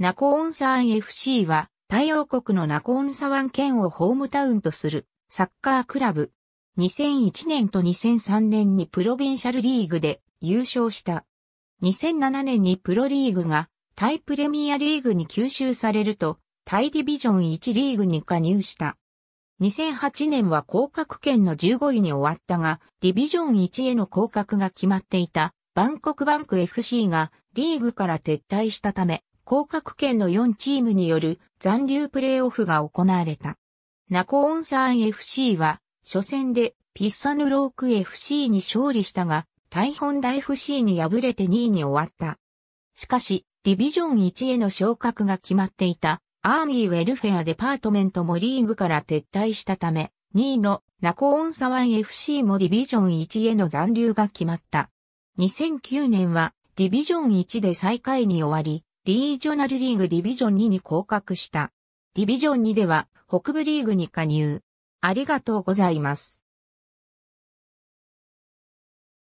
ナコオンサーン FC は、太陽国のナコオンサワン県をホームタウンとするサッカークラブ。2001年と2003年にプロビンシャルリーグで優勝した。2007年にプロリーグがタイプレミアリーグに吸収されると、タイディビジョン1リーグに加入した。2008年は降格圏の15位に終わったが、ディビジョン1への降格が決まっていた、バンコクバンク FC がリーグから撤退したため、降格圏の4チームによる残留プレーオフが行われた。ナコオンサワン FC は、初戦でピッサヌローク FC に勝利したが、大本大 FC に敗れて2位に終わった。しかし、ディビジョン1への昇格が決まっていた、アーミーウェルフェアデパートメントもリーグから撤退したため、2位のナコオンサワン FC もディビジョン1への残留が決まった。2009年はディビジョン1で最下位に終わり、リージョナルリーグディビジョン2に降格した。ディビジョン2では北部リーグに加入。ありがとうございます。